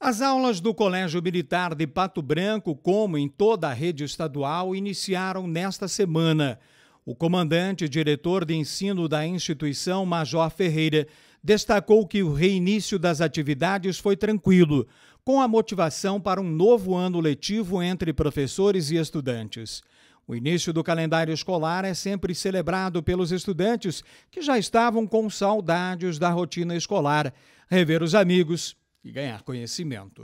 As aulas do Colégio Militar de Pato Branco, como em toda a rede estadual, iniciaram nesta semana. O comandante e diretor de ensino da instituição, Major Ferreira, destacou que o reinício das atividades foi tranquilo, com a motivação para um novo ano letivo entre professores e estudantes. O início do calendário escolar é sempre celebrado pelos estudantes que já estavam com saudades da rotina escolar, rever os amigos, e ganhar conhecimento.